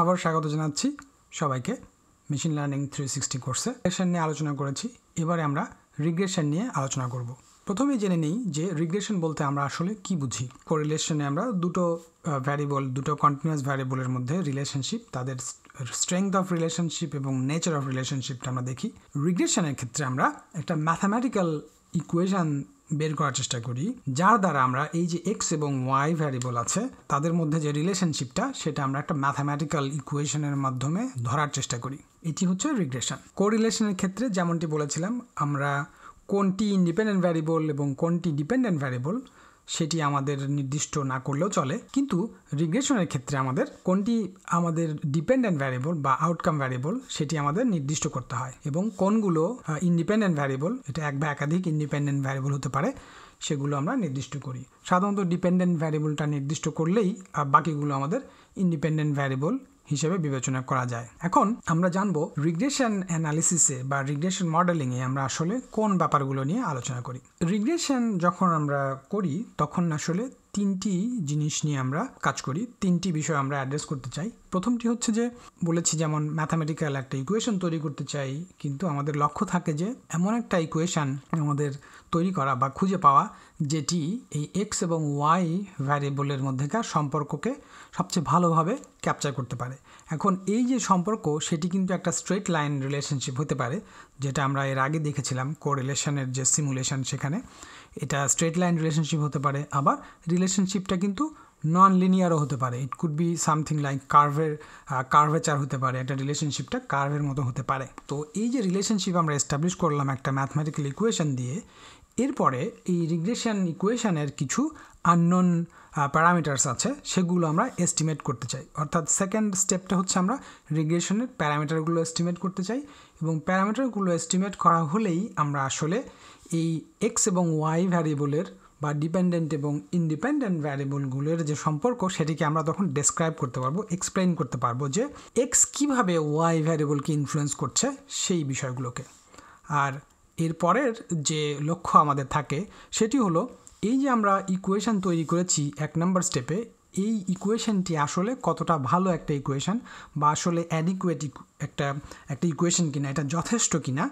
আবার স্বাগত জানাচ্ছি সবাইকে মেশিন লার্নিং থ্রি সিক্সটি কোর্সে রিগ্রেশন নিয়ে আলোচনা করেছি এবারে আমরা রিগ্রেশন নিয়ে আলোচনা করব প্রথমে জেনে নিই যে রিগ্রেশন বলতে আমরা আসলে কি বুঝি কোরিলেশনে আমরা দুটো ভ্যারিয়েবল দুটো কন্টিনিউয়াস ভ্যারিয়েবলের মধ্যে রিলেশনশিপ তাদের স্ট্রেংথ অফ রিলেশনশিপ এবং নেচার অফ রিলেশনশিপটা আমরা দেখি রিগ্রেশনের ক্ষেত্রে আমরা একটা ম্যাথামেটিক্যাল ইকুয়েশান বের করার চেষ্টা করি যার দ্বারা আমরা এই যে এক্স এবং ওয়াই ভ্যারিয়েবল আছে তাদের মধ্যে যে রিলেশনশিপটা সেটা আমরা একটা ম্যাথামেটিক্যাল ইকুয়েশনের মাধ্যমে ধরার চেষ্টা করি এটি হচ্ছে রিগ্রেশন কোরিলেশনের ক্ষেত্রে যেমনটি বলেছিলাম আমরা কোনটি ইন্ডিপেন্ডেন্ট ভ্যারিয়েবল এবং কোনটি ডিপেন্ডেন্ট ভ্যারিয়েবল সেটি আমাদের নির্দিষ্ট না করলেও চলে কিন্তু রিগ্রেশনের ক্ষেত্রে আমাদের কোনটি আমাদের ডিপেন্ডেন্ট ভ্যারিয়েবল বা আউটকাম ভ্যারিয়েবল সেটি আমাদের নির্দিষ্ট করতে হয় এবং কোনগুলো ইন্ডিপেন্ডেন্ট ভ্যারিয়েবল এটা এক বা একাধিক ইন্ডিপেন্ডেন্ট ভ্যারিয়েবল হতে পারে সেগুলো আমরা নির্দিষ্ট করি সাধারণত ডিপেন্ডেন্ট ভ্যারিয়েবলটা নির্দিষ্ট করলেই বাকিগুলো আমাদের ইন্ডিপেন্ডেন্ট ভ্যারিয়েবল হিসেবে বিবেচনা করা যায় এখন আমরা জানবো রিগ্রেশন অ্যানালিসিসে বা রিগ্রেশন মডেলিংয়ে আমরা আসলে কোন ব্যাপারগুলো নিয়ে আলোচনা করি রিগ্রেশন যখন আমরা করি তখন আসলে তিনটি জিনিস নিয়ে আমরা কাজ করি তিনটি বিষয় আমরা অ্যাড্রেস করতে চাই প্রথমটি হচ্ছে যে বলেছি যেমন ম্যাথামেটিক্যাল একটা ইকুয়েশন তৈরি করতে চাই কিন্তু আমাদের লক্ষ্য থাকে যে এমন একটা ইকুয়েশান আমাদের তৈরি করা বা খুঁজে পাওয়া যেটি এই এক্স এবং ওয়াই ভ্যারিয়েবলের মধ্যেকার সম্পর্ককে সবচেয়ে ভালোভাবে ক্যাপচার করতে পারে এখন এই যে সম্পর্ক সেটি কিন্তু একটা স্ট্রেট লাইন রিলেশনশিপ হতে পারে যেটা আমরা এর আগে দেখেছিলাম কোরিলেশনের যে সিমুলেশন সেখানে এটা স্ট্রেট লাইন রিলেশনশিপ হতে পারে আবার রিলেশনশিপটা কিন্তু নন লিনিয়ারও হতে পারে it could be something like কার্ভের কার্ভেচার হতে পারে একটা রিলেশনশিপটা কার্ভের মতো হতে পারে তো এই যে রিলেশনশিপ আমরা এস্টাবলিশ করলাম একটা ম্যাথমেটিক্যাল ইকুয়েশন দিয়ে এরপরে এই রিগ্রেশন ইকুয়েশনের কিছু আননোন প্যারামিটার্স আছে সেগুলো আমরা এস্টিমেট করতে চাই অর্থাৎ সেকেন্ড স্টেপটা হচ্ছে আমরা রিগ্রেশনের প্যারামিটারগুলো এস্টিমেট করতে চাই এবং প্যারামিটারগুলো এস্টিমেট করা হলেই আমরা আসলে এই এক্স এবং ওয়াই ভ্যারিয়েবলের বা ডিপেন্ডেন্ট এবং ইনডিপেন্ডেন্ট ভ্যারিয়েবলগুলোর যে সম্পর্ক সেটিকে আমরা তখন ডেসক্রাইব করতে পারবো এক্সপ্লেন করতে পারবো যে এক্স কীভাবে ওয়াই ভ্যারিয়েবলকে ইনফ্লুয়েন্স করছে সেই বিষয়গুলোকে আর এর পরের যে লক্ষ্য আমাদের থাকে সেটি হলো এই যে আমরা ইকুয়েশান তৈরি করেছি এক নম্বর স্টেপে এই ইকুয়েশানটি আসলে কতটা ভালো একটা ইকুয়েশান বা আসলে অ্যাডিকুয়েট একটা একটা ইকুয়েশন কিনা এটা যথেষ্ট কিনা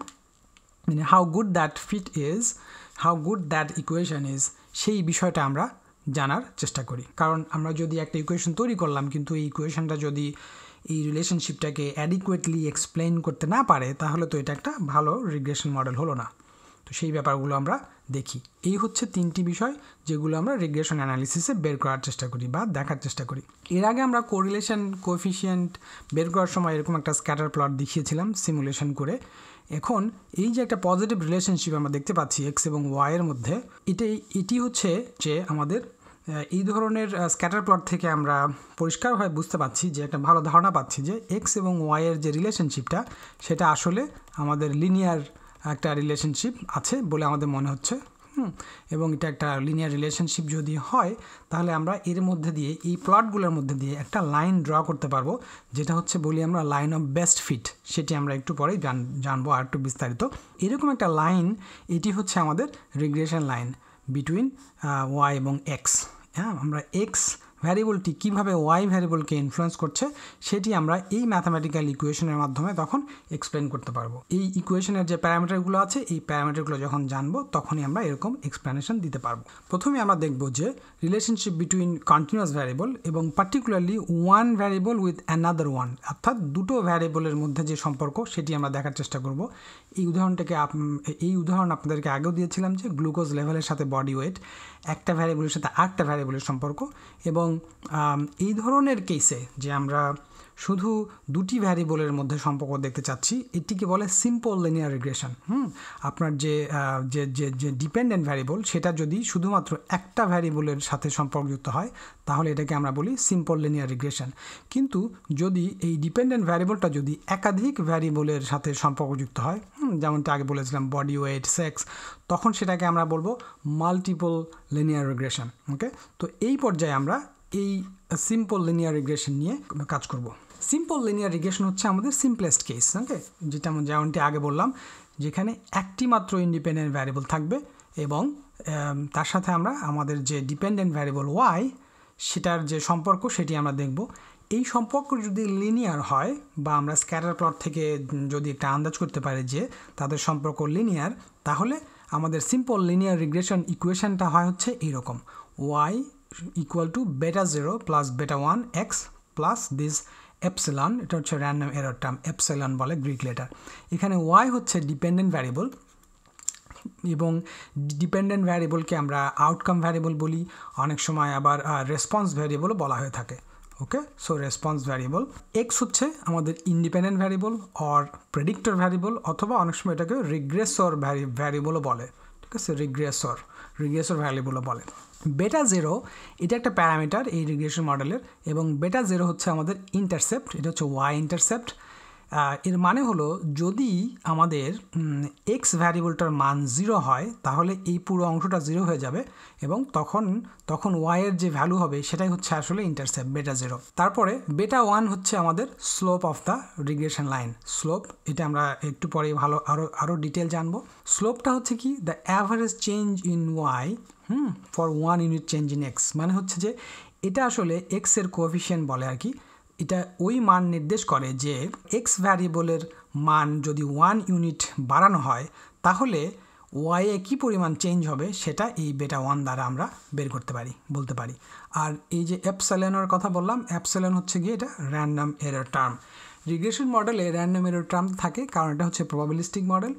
মানে how good that fit is how good that equation is সেই বিষয়টা আমরা জানার চেষ্টা করি কারণ আমরা যদি একটা ইকুয়েশন তৈরি করলাম কিন্তু এই ইকুয়েশনটা যদি এই রিলেশনশিপটাকে অ্যাডিকুয়েটলি এক্সপ্লেন করতে না পারে তাহলে তো এটা একটা ভালো রিগ্রেশন মডেল হলো না তো সেই ব্যাপারগুলো আমরা দেখি এই হচ্ছে তিনটি বিষয় যেগুলো আমরা রেগ্রেশন অ্যানালিসিসে বের করার চেষ্টা করি বা দেখার চেষ্টা করি এর আগে আমরা কোরিলেশন কোফিসিয়েন্ট বের করার সময় এরকম একটা স্ক্যাটার প্লট দেখিয়েছিলাম সিমুলেশন করে এখন এই যে একটা পজিটিভ রিলেশনশিপ আমরা দেখতে পাচ্ছি এক্স এবং ওয়াইয়ের মধ্যে এটাই এটি হচ্ছে যে আমাদের এই ধরনের স্ক্যাটার প্লট থেকে আমরা পরিষ্কারভাবে বুঝতে পাচ্ছি যে একটা ভালো ধারণা পাচ্ছি যে এক্স এবং ওয়াইয়ের যে রিলেশনশিপটা সেটা আসলে আমাদের লিনিয়ার একটা রিলেশনশিপ আছে বলে আমাদের মনে হচ্ছে এবং এটা একটা লিনিয়ার রিলেশনশিপ যদি হয় তাহলে আমরা এর মধ্যে দিয়ে এই প্লটগুলোর মধ্যে দিয়ে একটা লাইন ড্র করতে পারবো যেটা হচ্ছে বলি আমরা লাইন অফ বেস্ট ফিট সেটি আমরা একটু পরেই জান জানবো আর একটু বিস্তারিত এরকম একটা লাইন এটি হচ্ছে আমাদের রিগ্রেশন লাইন বিটুইন ওয়াই এবং এক্স হ্যাঁ আমরা এক্স ভ্যারিয়েবলটি কিভাবে ওয়াই ভ্যারিয়েবলকে ইনফ্লুয়েন্স করছে সেটি আমরা এই ম্যাথামেটিক্যাল ইকুয়েশনের মাধ্যমে তখন এক্সপ্লেন করতে পারবো এই ইকুয়েশনের যে প্যারামিটারগুলো আছে এই প্যারামিটারগুলো যখন জানবো তখনই আমরা এরকম এক্সপ্লেনেশন দিতে পারবো প্রথমে আমরা দেখব যে রিলেশনশিপ বিটুইন কন্টিনিউয়াস ভ্যারিয়েবল এবং particularly one variable with another one অর্থাৎ দুটো ভ্যারিয়েবলের মধ্যে যে সম্পর্ক সেটি আমরা দেখার চেষ্টা করব এই উদাহরণটাকে এই উদাহরণ আপনাদেরকে আগেও দিয়েছিলাম যে গ্লুকোজ লেভেলের সাথে বডি ওয়েট একটা ভ্যারিয়েবলের সাথে আটটা ভ্যারিয়েবলের সম্পর্ক এবং এই ধরনের কেসে যে আমরা শুধু দুটি ভ্যারিয়েবলের মধ্যে সম্পর্ক দেখতে চাচ্ছি এটিকে বলে সিম্পল লিনিয়ার রিগ্রেশন হুম আপনার যে যে যে যে ডিপেন্ডেন্ট ভ্যারিয়েবল সেটা যদি শুধুমাত্র একটা ভ্যারিয়েবলের সাথে সম্পর্কযুক্ত হয় তাহলে এটাকে আমরা বলি সিম্পল লিনিয়ার রিগ্রেশন কিন্তু যদি এই ডিপেন্ডেন্ট ভ্যারিয়েবলটা যদি একাধিক ভ্যারিয়েবলের সাথে সম্পর্কযুক্ত হয় যেমনটা আগে বলেছিলাম বডি ওয়েট সেক্স তখন সেটাকে আমরা বলবো মাল্টিপল লিনিয়ার রিগ্রেশন ওকে তো এই পর্যায়ে আমরা এই সিম্পল লিনিয়ার রিগ্রেশন নিয়ে কাজ করব সিম্পল লিনিয়ার রিগ্রেশন হচ্ছে আমাদের সিম্পলেস্ট কেস ওকে যেটা যেমনটি আগে বললাম যেখানে একটি মাত্র ইন্ডিপেন্ডেন্ট ভ্যারিয়েবল থাকবে এবং তার সাথে আমরা আমাদের যে ডিপেন্ডেন্ট ভ্যারিয়েবল ওয়াই সেটার যে সম্পর্ক সেটি আমরা দেখব এই সম্পর্ক যদি লিনিয়ার হয় বা আমরা স্ক্যাটার প্লট থেকে যদি একটা আন্দাজ করতে পারি যে তাদের সম্পর্ক লিনিয়ার তাহলে আমাদের সিম্পল লিনিয়ার রিগ্রেশন ইকুয়েশনটা হয় হচ্ছে এইরকম Y equal to beta 0 plus beta 1 x plus this epsilon এটা হচ্ছে র্যান্ডম এরর টার্ম epsilon বলে গ্রিক লেটার এখানে y হচ্ছে ডিপেন্ডেন্ট ভ্যারিয়েবল এবং ডিপেন্ডেন্ট ভ্যারিয়েবলকে আমরা আউটকাম ভ্যারিয়েবল বলি অনেক সময় আবার রেসপন্স ভ্যারিয়েবলও বলা হয়ে থাকে okay so response variable X হচ্ছে আমাদের independent variable or predictor variable অথবা অনেক সময় এটাকে রিগ্রেসর ভ্যারিয়েবলও বলে ঠিক আছে রিগ্রেসর রিগ্রেশন ভ্যালুগুলো বলে বেটা জেরো এটা একটা প্যারামিটার এই রিগ্রেশন মডেলের এবং বেটা জেরো হচ্ছে আমাদের ইন্টারসেপ্ট এটা হচ্ছে ওয়াই ইন্টারসেপ্ট এর মানে হলো যদি আমাদের এক্স ভ্যারিয়েবলটার মান জিরো হয় তাহলে এই পুরো অংশটা জিরো হয়ে যাবে এবং তখন তখন ওয়াইয়ের যে ভ্যালু হবে সেটাই হচ্ছে আসলে ইন্টারসেপ্ট বেটা জিরো তারপরে বেটা ওয়ান হচ্ছে আমাদের slope of the regression line slope এটা আমরা একটু পরে ভালো আরও আরও ডিটেল জানবো স্লোপটা হচ্ছে কি the average change in Y hmm for one unit change in X মানে হচ্ছে যে এটা আসলে এক্সের কোভিশিয়েন্ট বলে আর কি এটা ওই মান নির্দেশ করে যে এক্স ভ্যারিয়েবলের মান যদি ওয়ান ইউনিট বাড়ানো হয় তাহলে ওয়াইয়ে কী পরিমাণ চেঞ্জ হবে সেটা এই বেটা ওয়ান দ্বারা আমরা বের করতে পারি বলতে পারি আর এই যে অ্যাপসেলেনের কথা বললাম অ্যাপসেলেন হচ্ছে গিয়ে এটা র্যান্ডাম এরার টার্ম রিগ্রেশন মডেলে র্যান্ডম এরর টার্ম থাকে কারণ এটা হচ্ছে প্রবাবিলিস্টিক মডেল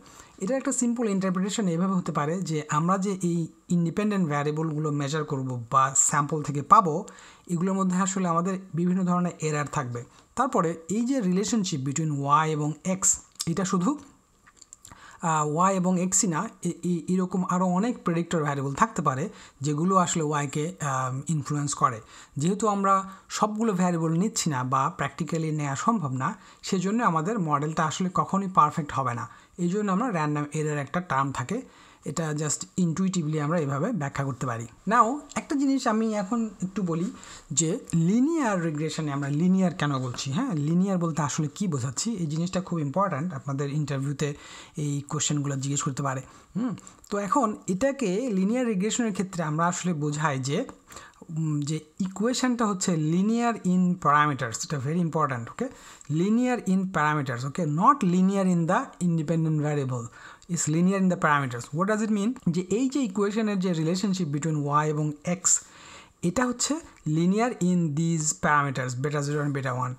এটা একটা সিম্পল ইন্টারপ্রিটেশন এভাবে হতে পারে যে আমরা যে এই ইন্ডিপেন্ডেন্ট ভ্যারিয়েবলগুলো মেজার করব বা স্যাম্পল থেকে পাবো এগুলোর মধ্যে আসলে আমাদের বিভিন্ন ধরনের এরার থাকবে তারপরে এই যে রিলেশনশিপ বিটুইন ওয়াই এবং এক্স এটা শুধু ওয়াই এবং এক্সি না এরকম আরও অনেক প্রেডিক্টর ভ্যারিয়েবল থাকতে পারে যেগুলো আসলে ওয়াইকে ইনফ্লুয়েন্স করে যেহেতু আমরা সবগুলো ভ্যারিয়েবল নিচ্ছি না বা প্র্যাকটিক্যালি নেওয়া সম্ভব না সেজন্য আমাদের মডেলটা আসলে কখনোই পারফেক্ট হবে না এই জন্য আমরা র্যান্ডাম এরার একটা টার্ম থাকে এটা জাস্ট ইনটুইটিভলি আমরা এভাবে ব্যাখ্যা করতে পারি নাও একটা জিনিস আমি এখন একটু বলি যে লিনিয়ার রিগ্রেশনে আমরা লিনিয়ার কেন বলছি হ্যাঁ লিনিয়ার বলতে আসলে কি বোঝাচ্ছি এই জিনিসটা খুব ইম্পর্ট্যান্ট আপনাদের ইন্টারভিউতে এই কোশ্চেনগুলো জিজ্ঞেস করতে পারে হুম তো এখন এটাকে লিনিয়ার রিগ্রেশনের ক্ষেত্রে আমরা আসলে বোঝাই যে যে ইকুয়েশানটা হচ্ছে লিনিয়ার ইন প্যারামিটার্স এটা very important okay linear in parameters okay not linear in the independent variable is linear in the parameters. What does it mean? যে এই যে ইকুয়েশনের যে রিলেশনশিপ between ওয়াই এবং এক্স এটা হচ্ছে linear in these parameters beta zero and beta one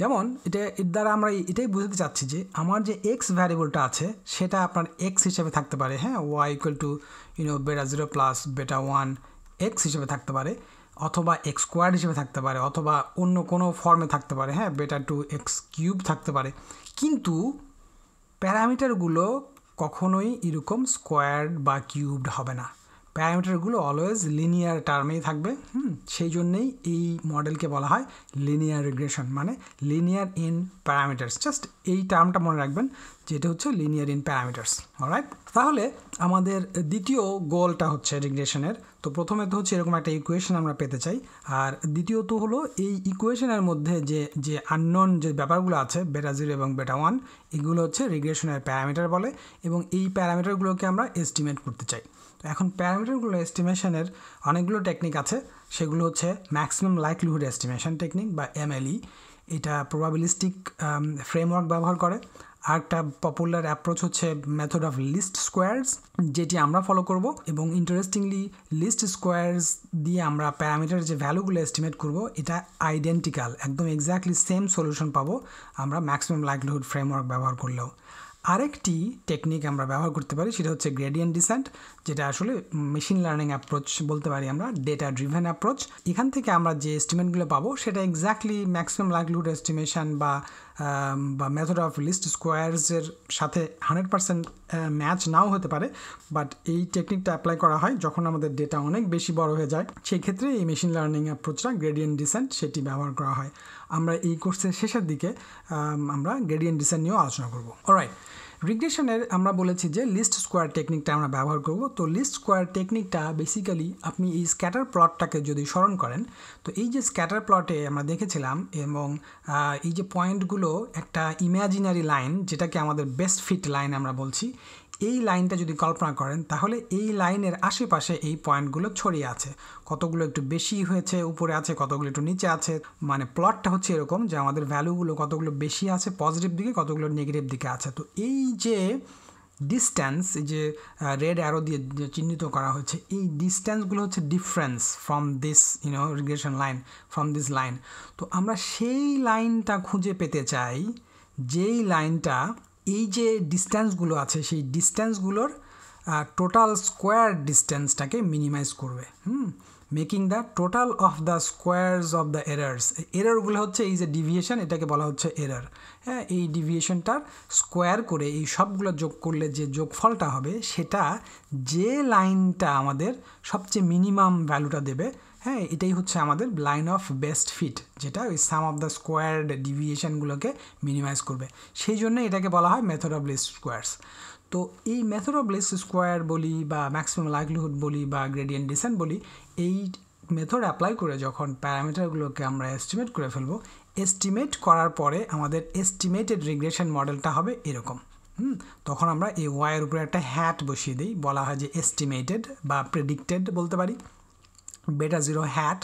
যেমন এটা এর দ্বারা আমরা এটাই বুঝতে চাচ্ছি যে আমার যে এক্স ভ্যারিয়েবলটা আছে সেটা আপনার এক্স হিসেবে থাকতে পারে হ্যাঁ Y equal to you know beta zero plus beta one X হিসেবে থাকতে পারে অথবা এক্স স্কোয়ার হিসেবে থাকতে পারে অথবা অন্য কোনো ফর্মে থাকতে পারে হ্যাঁ বেটা টু এক্স কিউব থাকতে পারে কিন্তু প্যারামিটারগুলো কখনোই এরকম স্কোয়ার বা কিউবড হবে না প্যারামিটারগুলো অলওয়েজ লিনিয়ার টার্মেই থাকবে হুম সেই জন্যেই এই মডেলকে বলা হয় লিনিয়ার রিগ্রেশন মানে লিনিয়ার ইন প্যারামিটার্স জাস্ট এই টার্মটা মনে রাখবেন যেটা হচ্ছে লিনিয়ার ইন প্যারামিটার্স অলরাইট তাহলে আমাদের দ্বিতীয় গোলটা হচ্ছে রিগ্রেশনের তো প্রথমে তো হচ্ছে এরকম একটা ইকুয়েশন আমরা পেতে চাই আর দ্বিতীয়ত হলো এই ইকুয়েশনের মধ্যে যে যে আননন যে ব্যাপারগুলো আছে বেটা জিরো এবং বেটা ওয়ান এগুলো হচ্ছে রিগ্রেশনের প্যারামিটার বলে এবং এই প্যারামিটারগুলোকে আমরা এস্টিমেট করতে চাই এখন প্যারামিটারগুলো এস্টিমেশনের অনেকগুলো টেকনিক আছে সেগুলো হচ্ছে ম্যাক্সিমাম লাইকলিহুড এস্টিমেশন টেকনিক বা এমএলই e। এটা প্রবাবিলিস্টিক ফ্রেমওয়ার্ক um, ব্যবহার করে আর একটা পপুলার অ্যাপ্রোচ হচ্ছে মেথড অফ লিস্ট স্কোয়ার্স যেটি আমরা ফলো করব এবং ইন্টারেস্টিংলি লিস্ট স্কোয়ার্স দিয়ে আমরা প্যারামিটার যে ভ্যালুগুলো এস্টিমেট করব এটা আইডেন্টিক্যাল একদম এক্স্যাক্টলি সেম সলিউশন পাবো আমরা ম্যাক্সিমাম লাইকলিহুড ফ্রেমওয়ার্ক ব্যবহার করলেও আরেকটি টেকনিক আমরা ব্যবহার করতে পারি সেটা হচ্ছে গ্রেডিয়েন্ট ডিসেন্ট যেটা আসলে মেশিন লার্নিং অ্যাপ্রোচ বলতে পারি আমরা ডেটা ড্রিভেন অ্যাপ্রোচ এখান থেকে আমরা যে এস্টিমেটগুলো পাবো সেটা এক্স্যাক্টলি ম্যাক্সিমাম লাইভলিহুড এস্টিমেশন বা বা মেথড অফ লিস্ট স্কোয়ারসের সাথে হান্ড্রেড পার্সেন্ট ম্যাচ নাও হতে পারে বাট এই টেকনিকটা অ্যাপ্লাই করা হয় যখন আমাদের ডেটা অনেক বেশি বড় হয়ে যায় সেই ক্ষেত্রে এই মেশিন লার্নিং অ্যাপ্রোচটা গ্রেডিয়েন্ট ডিসেন্ট সেটি ব্যবহার করা হয় আমরা এই কোর্সের শেষের দিকে আমরা গ্রেডিয়েন্ট ডিসেন্ট নিয়েও আলোচনা করবো অরাইট রিগ্রেশনের আমরা বলেছি যে লিস্ট স্কোয়ার টেকনিকটা আমরা ব্যবহার করব তো লিস্ট স্কোয়ার টেকনিকটা বেসিক্যালি আপনি এই স্ক্যাটার প্লটটাকে যদি স্মরণ করেন তো এই যে স্ক্যাটার প্লটে আমরা দেখেছিলাম এবং এই যে পয়েন্টগুলো একটা ইমাজিনারি লাইন যেটাকে আমাদের বেস্ট ফিট লাইন আমরা বলছি এই লাইনটা যদি কল্পনা করেন তাহলে এই লাইনের আশেপাশে এই পয়েন্টগুলো ছড়িয়ে আছে কতগুলো একটু বেশি হয়েছে উপরে আছে কতগুলো একটু নিচে আছে মানে প্লটটা হচ্ছে এরকম যে আমাদের ভ্যালুগুলো কতগুলো বেশি আছে পজিটিভ দিকে কতগুলো নেগেটিভ দিকে আছে তো এই যে ডিস্ট্যান্স যে রেড অ্যারো দিয়ে চিহ্নিত করা হয়েছে এই ডিস্ট্যান্সগুলো হচ্ছে difference from this you know regression line from this line তো আমরা সেই লাইনটা খুঁজে পেতে চাই যেই লাইনটা এই যে ডিস্ট্যান্সগুলো আছে সেই ডিস্ট্যান্সগুলোর টোটাল স্কোয়ার ডিস্ট্যান্সটাকে মিনিমাইজ করবে hmm making the total of the squares of the errors এরারগুলো হচ্ছে এই যে ডিভিয়েশন এটাকে বলা হচ্ছে এরার হ্যাঁ এই ডিভিয়েশনটার স্কোয়ার করে এই সবগুলো যোগ করলে যে যোগফলটা হবে সেটা যে লাইনটা আমাদের সবচেয়ে মিনিমাম ভ্যালুটা দেবে হ্যাঁ এটাই হচ্ছে আমাদের লাইন অফ বেস্ট ফিট যেটা ওই সাম অফ দ্য স্কোয়ার ডিভিয়েশনগুলোকে মিনিমাইজ করবে সেই জন্য এটাকে বলা হয় মেথড অফ লিস্ট স্কোয়ার্স তো এই মেথড অফ লিস্ট স্কোয়ার বলি বা ম্যাক্সিমাম লাইভলিহুড বলি বা গ্রেডিয়েন্ট ডিসেন্ট বলি এই মেথড অ্যাপ্লাই করে যখন প্যারামিটারগুলোকে আমরা এস্টিমেট করে ফেলবো এস্টিমেট করার পরে আমাদের এস্টিমেটেড রিগ্রেশন মডেলটা হবে এরকম হুম তখন আমরা এই ওয়াইয়ের উপরে একটা হ্যাট বসিয়ে দিই বলা হয় যে এস্টিমেটেড বা প্রেডিক্টেড বলতে পারি বেটা জিরো হ্যাট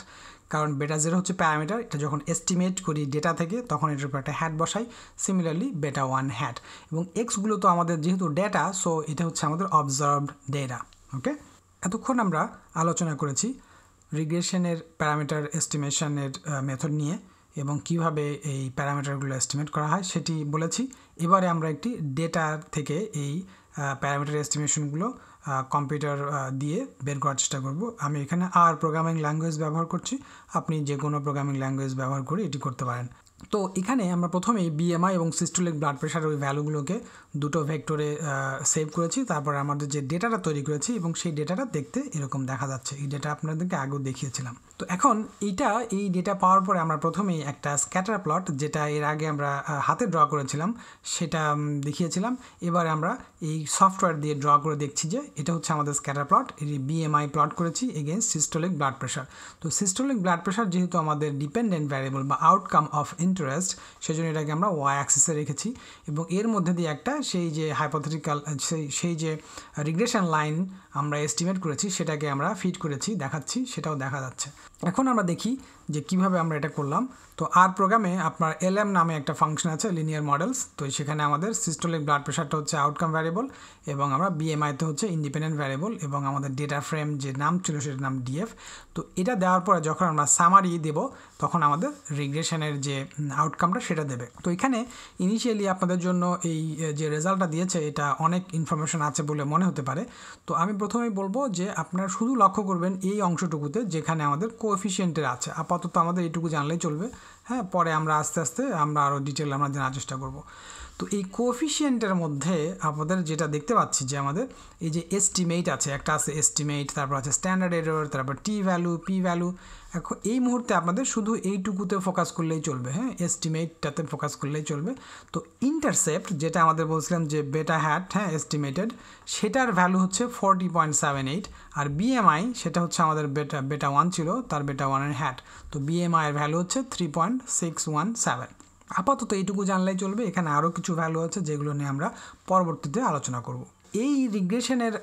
কারণ বেটা জিরো হচ্ছে প্যারামিটার এটা যখন এস্টিমেট করি ডেটা থেকে তখন এটার উপর একটা হ্যাট বসাই সিমিলারলি বেটা ওয়ান হ্যাট এবং এক্সগুলো তো আমাদের যেহেতু ডেটা সো এটা হচ্ছে আমাদের অবজার্ভড ডেটা ওকে এতক্ষণ আমরা আলোচনা করেছি রিগ্রেশনের প্যারামিটার এস্টিমেশনের মেথড নিয়ে এবং কিভাবে এই প্যারামিটারগুলো এস্টিমেট করা হয় সেটি বলেছি এবারে আমরা একটি ডেটা থেকে এই প্যারামিটার এস্টিমেশনগুলো কম্পিউটার দিয়ে বের করার চেষ্টা করব আমি এখানে আর প্রোগ্রামিং ল্যাঙ্গুয়েজ ব্যবহার করছি আপনি যে কোনো প্রোগ্রামিং ল্যাঙ্গুয়েজ ব্যবহার করে এটি করতে পারেন তো এখানে আমরা প্রথমেই বিএমআই এবং সিস্টোলিক ব্লাড প্রেশার ওই ভ্যালুগুলোকে দুটো ভেক্টরে সেভ করেছি তারপরে আমাদের যে ডেটাটা তৈরি করেছি এবং সেই ডেটাটা দেখতে এরকম দেখা যাচ্ছে এই ডেটা আপনাদেরকে আগেও দেখিয়েছিলাম তো এখন এইটা এই ডেটা পাওয়ার পরে আমরা প্রথমেই একটা স্ক্যাটার প্লট যেটা এর আগে আমরা হাতে ড্র করেছিলাম সেটা দেখিয়েছিলাম এবার আমরা এই সফটওয়্যার দিয়ে ড্র করে দেখছি যে এটা হচ্ছে আমাদের স্ক্যাটার প্লট এটি বিএমআই প্লট করেছি এগেনস্ট সিস্টোলিক ব্লাড প্রেশার তো সিস্টোলিক ব্লাড প্রেশার যেহেতু আমাদের ডিপেন্ডেন্ট ভ্যারিয়েবল বা আউটকাম অফ ইন ইন্টারেস্ট সেই জন্য এটাকে আমরা ওয়াই অ্যাক্সিসে রেখেছি এবং এর মধ্যে দিয়ে একটা সেই যে হাইপোথেটিক্যাল সেই সেই যে রিগ্রেশন লাইন আমরা এস্টিমেট করেছি সেটাকে আমরা ফিট করেছি দেখাচ্ছি সেটাও দেখা যাচ্ছে এখন আমরা দেখি যে কিভাবে আমরা এটা করলাম তো আর প্রোগ্রামে আপনার এলএম নামে একটা ফাংশন আছে লিনিয়ার মডেলস তো সেখানে আমাদের সিস্টোলিক ব্লাড প্রেশারটা হচ্ছে আউটকাম ভ্যারিয়েবল এবং আমরা বিএমআইতে হচ্ছে ইন্ডিপেন্ডেন্ট ভ্যারিয়েবল এবং আমাদের ডেটা ফ্রেম যে নাম ছিল সেটার নাম ডিএফ তো এটা দেওয়ার পরে যখন আমরা সামারি দেব তখন আমাদের রিগ্রেশনের যে আউটকামটা সেটা দেবে তো এখানে ইনিশিয়ালি আপনাদের জন্য এই যে রেজাল্টটা দিয়েছে এটা অনেক ইনফরমেশন আছে বলে মনে হতে পারে তো আমি প্রথমেই বলবো যে আপনারা শুধু লক্ষ্য করবেন এই অংশটুকুতে যেখানে আমাদের কো কোএফিসিয়েন্টের আছে আপাতত আমাদের এটুকু জানলেই চলবে হ্যাঁ পরে আমরা আস্তে আস্তে আমরা আরও ডিটেল আমরা জানার চেষ্টা করব তো এই কোফিসিয়েন্টের মধ্যে আমাদের যেটা দেখতে পাচ্ছি যে আমাদের এই যে এস্টিমেট আছে একটা আছে এস্টিমেট তারপর আছে স্ট্যান্ডার্ড এরর তারপর টি ভ্যালু পি ভ্যালু এখন এই মুহূর্তে আপনাদের শুধু এইটুকুতে ফোকাস করলেই চলবে হ্যাঁ এস্টিমেটটাতে ফোকাস করলেই চলবে তো ইন্টারসেপ্ট যেটা আমাদের বলছিলাম যে বেটা হ্যাট হ্যাঁ এস্টিমেটেড সেটার ভ্যালু হচ্ছে ফোরটি পয়েন্ট সেভেন এইট আর বিএমআই সেটা হচ্ছে আমাদের বেটা বেটা ওয়ান ছিল তার বেটা ওয়ানের হ্যাট তো বিএমআইয়ের ভ্যালু হচ্ছে three point six one seven আপাতত এইটুকু জানলেই চলবে এখানে আরও কিছু ভ্যালু আছে যেগুলো নিয়ে আমরা পরবর্তীতে আলোচনা করব এই রিগ্রেশনের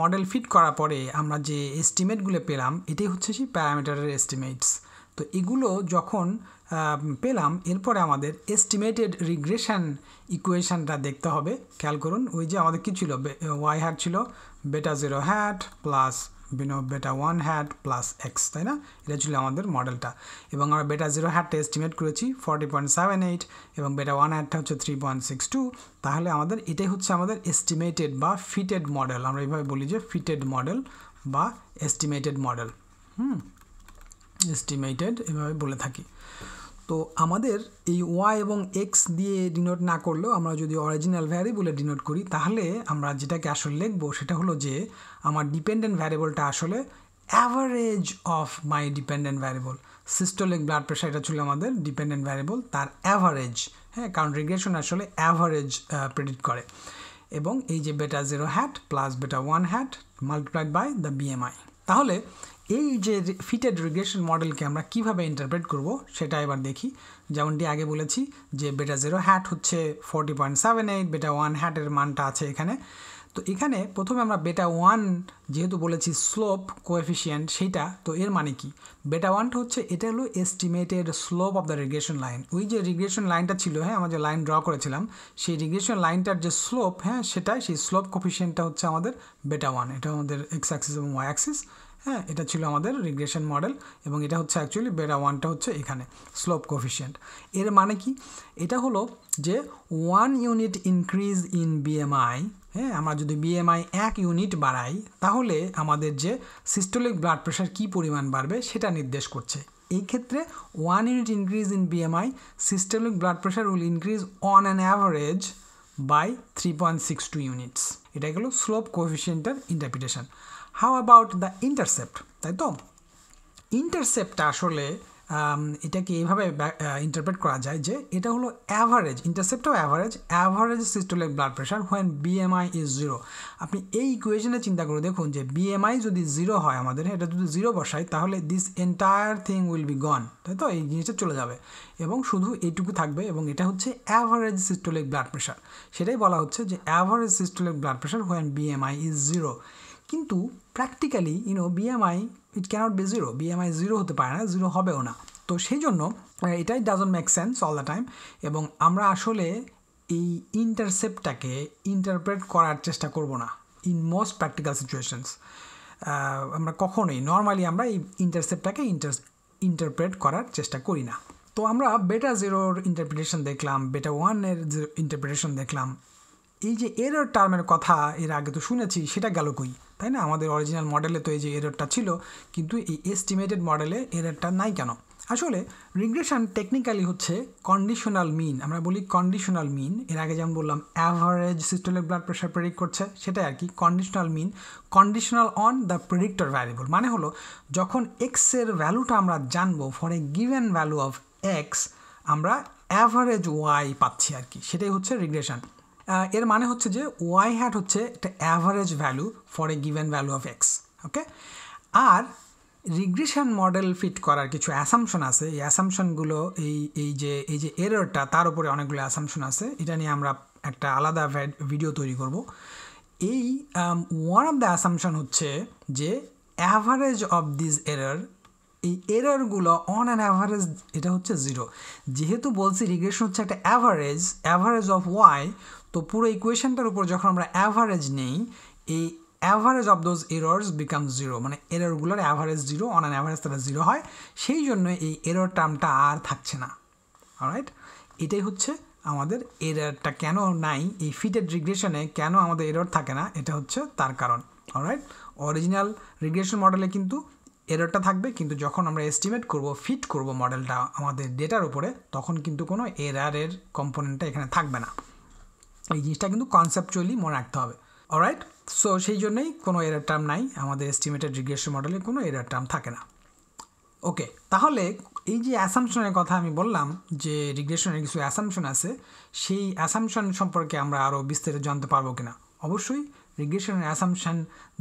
মডেল ফিট করার পরে আমরা যে এস্টিমেটগুলো পেলাম এটাই হচ্ছে সেই প্যারামিটারের এস্টিমেটস তো এগুলো যখন পেলাম এরপরে আমাদের এস্টিমেটেড রিগ্রেশন ইকুয়েশানটা দেখতে হবে খেয়াল করুন ওই যে আমাদের কী ছিল ওয়াই হ্যাট ছিল beta zero hat plus beta one hat plus X তাই না এটা ছিল আমাদের মডেলটা এবং আমরা বেটা জিরো হ্যাটটা এস্টিমেট করেছি ফর্টি পয়েন্ট সেভেন এইট এবং বেটা ওয়ান হ্যাটটা হচ্ছে থ্রি পয়েন্ট সিক্স টু তাহলে আমাদের এটাই হচ্ছে আমাদের এস্টিমেটেড বা ফিটেড মডেল আমরা এইভাবে বলি যে ফিটেড মডেল বা এস্টিমেটেড মডেল হুম এস্টিমেটেড এভাবে বলে থাকি তো আমাদের এই ওয়াই এবং এক্স দিয়ে ডিনোট না করলেও আমরা যদি অরিজিনাল ভ্যারিয়েবলে ডিনোট করি তাহলে আমরা যেটাকে আসলে লিখব সেটা হলো যে আমার ডিপেন্ডেন্ট ভ্যারিয়েবলটা আসলে average of my dependent variable systolic blood pressure এটা ছিল আমাদের ডিপেন্ডেন্ট ভ্যারিয়েবল তার অ্যাভারেজ হ্যাঁ কারণ রিগ্রেশন আসলে অ্যাভারেজ প্রেডিক্ট করে এবং এই যে beta zero hat plus beta one hat multiplied by the BMI তাহলে এই যে ফিটেড রিগ্রেশন মডেলকে আমরা কিভাবে ইন্টারপ্রেট করব সেটা এবার দেখি যেমনটি আগে বলেছি যে বেটা জিরো হ্যাট হচ্ছে forty point seven eight beta one হ্যাটের মানটা আছে এখানে তো এখানে প্রথমে আমরা বেটা ওয়ান যেহেতু বলেছি স্লোপ কোএফিসিয়েন্ট সেইটা তো এর মানে কি বেটা ওয়ানটা হচ্ছে এটা হলো estimated slope of the regression line ওই যে রিগ্রেশন লাইনটা ছিল হ্যাঁ আমরা যে লাইন ড্র করেছিলাম সেই রিগ্রেশন লাইনটার যে স্লোপ হ্যাঁ সেটাই সেই স্লোপ কোফিসিয়েন্টটা হচ্ছে আমাদের বেটা ওয়ান এটা আমাদের এক্স অ্যাক্সিস এবং ওয়াই অ্যাক্সিস হ্যাঁ এটা ছিল আমাদের রিগ্রেশন মডেল এবং এটা হচ্ছে অ্যাকচুয়ালি বেটা ওয়ানটা হচ্ছে এখানে স্লোপ কোফিসিয়েন্ট এর মানে কি এটা হলো যে one unit increase in BMI হ্যাঁ আমরা যদি বিএমআই এক ইউনিট বাড়াই তাহলে আমাদের যে সিস্টোলিক ব্লাড প্রেশার কী পরিমাণ বাড়বে সেটা নির্দেশ করছে এই ক্ষেত্রে one unit increase in BMI systolic blood pressure will increase on an average by three point six two units এটা গেল স্লোপ কোফিসিয়েন্টের interpretation how about the intercept তাই তো ইন্টারসেপ্টটা আসলে um, এটাকে এইভাবে ইন্টারপ্রেট uh, করা যায় যে এটা হলো average intercept average average systolic blood pressure when BMI is zero আপনি এই ইকুয়েশনে চিন্তা করে দেখুন যে বিএমআই যদি জিরো হয় আমাদের এটা যদি জিরো বসায় তাহলে this entire thing will be gone তাই তো এই জিনিসটা চলে যাবে এবং শুধু এইটুকু থাকবে এবং এটা হচ্ছে অ্যাভারেজ সিস্টোলিক ব্লাড প্রেশার সেটাই বলা হচ্ছে যে average systolic blood pressure when BMI is zero কিন্তু practically you know BMI it can't be zero BMI zero হতে পারে না জিরো হবেও না তো সেই জন্য এটাই doesn't make sense all the time এবং আমরা আসলে এই ইন্টারসেপ্টটাকে ইন্টারপ্রেট করার চেষ্টা করব না ইন মোস্ট প্র্যাকটিক্যাল সিচুয়েশনস আমরা কখনোই নর্মালি আমরা এই ইন্টারসেপ্টটাকে ইন্টার ইন্টারপ্রেট করার চেষ্টা করি না তো আমরা বেটা জিরোর ইন্টারপ্রিটেশন দেখলাম বেটা ওয়ানের ইন্টারপ্রিটেশন দেখলাম এই যে এরর টার্মের কথা এর আগে তো শুনেছি সেটা গেল কই তাই না আমাদের অরিজিনাল মডেলে তো এই যে এররটা ছিল কিন্তু এই এস্টিমেটেড মডেলে এররটা নাই কেন আসলে রিগ্রেশন টেকনিক্যালি হচ্ছে কন্ডিশনাল মিন আমরা বলি কন্ডিশনাল মিন এর আগে যেমন বললাম average systolic blood pressure predict করছে সেটাই আর কি conditional mean conditional on the predictor variable মানে হলো যখন এক্সের ভ্যালুটা আমরা জানবো for a given value of X আমরা অ্যাভারেজ ওয়াই পাচ্ছি আর কি সেটাই হচ্ছে রিগ্রেশন এর মানে হচ্ছে যে ওয়াই হ্যাট হচ্ছে একটা average value for a given value of X okay আর রিগ্রেশন মডেল ফিট করার কিছু অ্যাসামশন আছে এই অ্যাসামশনগুলো এই এই যে এই যে এররটা তার উপরে অনেকগুলো অ্যাসামশন আছে এটা নিয়ে আমরা একটা আলাদা ভিডিও তৈরি করব এই ওয়ান অফ দ্য অ্যাসামশন হচ্ছে যে অ্যাভারেজ অফ দিস এরর এই এররগুলো অন অ্যান অ্যাভারেজ এটা হচ্ছে জিরো যেহেতু বলছি রিগ্রেশন হচ্ছে একটা অ্যাভারেজ অ্যাভারেজ অফ ওয়াই তো পুরো ইকুয়েশনটার উপর যখন আমরা অ্যাভারেজ নেই এই average of those errors become zero মানে এররগুলোর average zero on an average তারা জিরো হয় সেই জন্য এই এরর টার্মটা আর থাকছে না রাইট এটাই হচ্ছে আমাদের এররটা কেন নাই এই ফিটেড রিগ্রেশনে কেন আমাদের এরর থাকে না এটা হচ্ছে তার কারণ অরাইট অরিজিনাল রিগ্রেশন মডেলে কিন্তু এররটা থাকবে কিন্তু যখন আমরা এস্টিমেট করব ফিট করব মডেলটা আমাদের ডেটার উপরে তখন কিন্তু কোনো এরারের কম্পোনেন্টটা এখানে থাকবে না এই জিনিসটা কিন্তু কনসেপচুয়ালি মনে রাখতে হবে অলরাইট সো সেই জন্যই কোনো এরার টার্ম নাই আমাদের এস্টিমেটেড রিগ্রেশন মডেলে কোনো এরার টার্ম থাকে না ওকে তাহলে এই যে অ্যাসামশনের কথা আমি বললাম যে রিগ্রেশনের কিছু অ্যাসামশন আছে সেই অ্যাসামশন সম্পর্কে আমরা আরও বিস্তারিত জানতে পারবো কিনা অবশ্যই রিগ্রেশনের অ্যাসামশন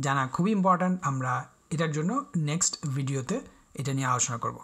জানা খুবই ইম্পর্ট্যান্ট আমরা এটার জন্য নেক্সট ভিডিওতে এটা নিয়ে আলোচনা করবো